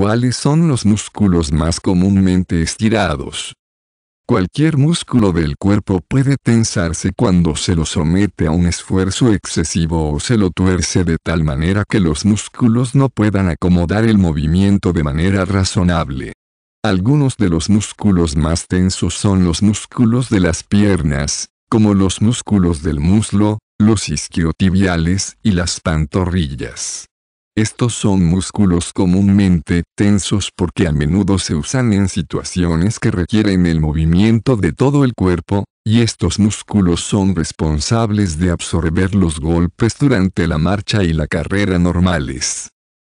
¿Cuáles son los músculos más comúnmente estirados? Cualquier músculo del cuerpo puede tensarse cuando se lo somete a un esfuerzo excesivo o se lo tuerce de tal manera que los músculos no puedan acomodar el movimiento de manera razonable. Algunos de los músculos más tensos son los músculos de las piernas, como los músculos del muslo, los isquiotibiales y las pantorrillas. Estos son músculos comúnmente tensos porque a menudo se usan en situaciones que requieren el movimiento de todo el cuerpo, y estos músculos son responsables de absorber los golpes durante la marcha y la carrera normales.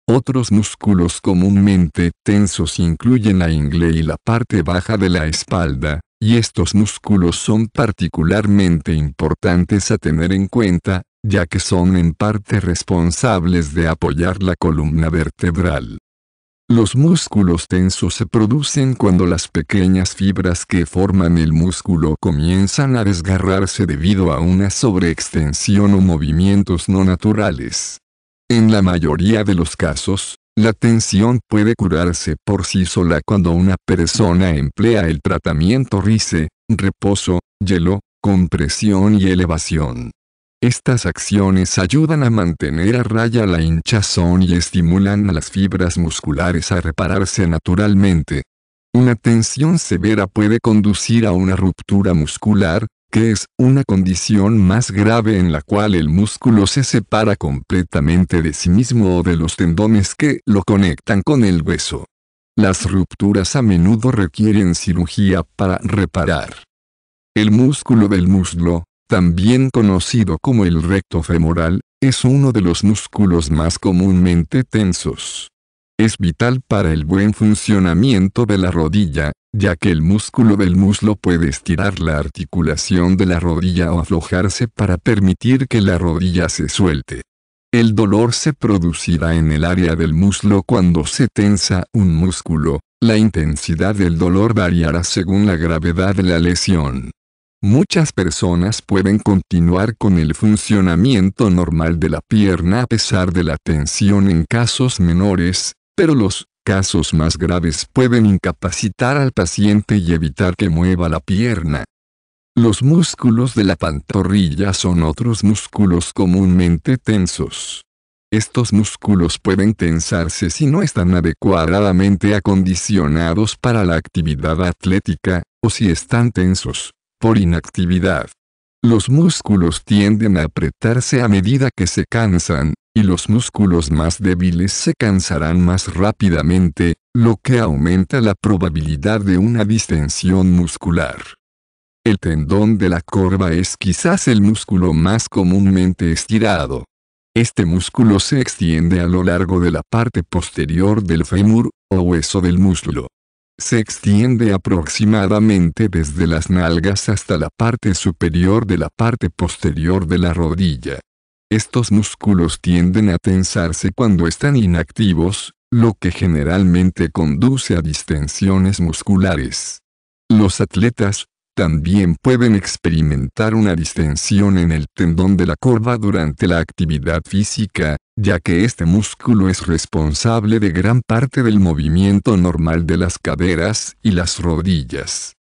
Otros músculos comúnmente tensos incluyen la ingle y la parte baja de la espalda, y estos músculos son particularmente importantes a tener en cuenta, ya que son en parte responsables de apoyar la columna vertebral. Los músculos tensos se producen cuando las pequeñas fibras que forman el músculo comienzan a desgarrarse debido a una sobreextensión o movimientos no naturales. En la mayoría de los casos, la tensión puede curarse por sí sola cuando una persona emplea el tratamiento RICE, reposo, hielo, compresión y elevación. Estas acciones ayudan a mantener a raya la hinchazón y estimulan a las fibras musculares a repararse naturalmente. Una tensión severa puede conducir a una ruptura muscular, que es una condición más grave en la cual el músculo se separa completamente de sí mismo o de los tendones que lo conectan con el hueso. Las rupturas a menudo requieren cirugía para reparar. El músculo del muslo, también conocido como el recto femoral, es uno de los músculos más comúnmente tensos. Es vital para el buen funcionamiento de la rodilla, ya que el músculo del muslo puede estirar la articulación de la rodilla o aflojarse para permitir que la rodilla se suelte. El dolor se producirá en el área del muslo cuando se tensa un músculo, la intensidad del dolor variará según la gravedad de la lesión. Muchas personas pueden continuar con el funcionamiento normal de la pierna a pesar de la tensión en casos menores, pero los casos más graves pueden incapacitar al paciente y evitar que mueva la pierna. Los músculos de la pantorrilla son otros músculos comúnmente tensos. Estos músculos pueden tensarse si no están adecuadamente acondicionados para la actividad atlética, o si están tensos por inactividad. Los músculos tienden a apretarse a medida que se cansan, y los músculos más débiles se cansarán más rápidamente, lo que aumenta la probabilidad de una distensión muscular. El tendón de la corva es quizás el músculo más comúnmente estirado. Este músculo se extiende a lo largo de la parte posterior del fémur, o hueso del muslo. Se extiende aproximadamente desde las nalgas hasta la parte superior de la parte posterior de la rodilla. Estos músculos tienden a tensarse cuando están inactivos, lo que generalmente conduce a distensiones musculares. Los atletas, también pueden experimentar una distensión en el tendón de la corva durante la actividad física, ya que este músculo es responsable de gran parte del movimiento normal de las caderas y las rodillas.